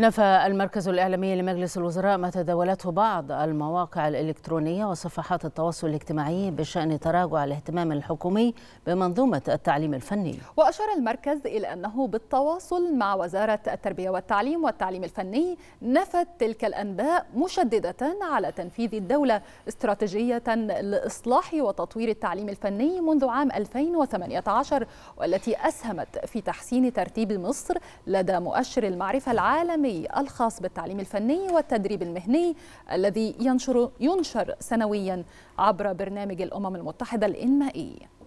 نفى المركز الإعلامي لمجلس الوزراء ما تداولته بعض المواقع الإلكترونية وصفحات التواصل الاجتماعي بشأن تراجع الاهتمام الحكومي بمنظومة التعليم الفني وأشار المركز إلى أنه بالتواصل مع وزارة التربية والتعليم والتعليم الفني نفت تلك الأنباء مشددة على تنفيذ الدولة استراتيجية لإصلاح وتطوير التعليم الفني منذ عام 2018 والتي أسهمت في تحسين ترتيب مصر لدى مؤشر المعرفة العالمي الوطني الخاص بالتعليم الفني والتدريب المهني الذي ينشر ينشر سنويا عبر برنامج الأمم المتحدة الإنمائي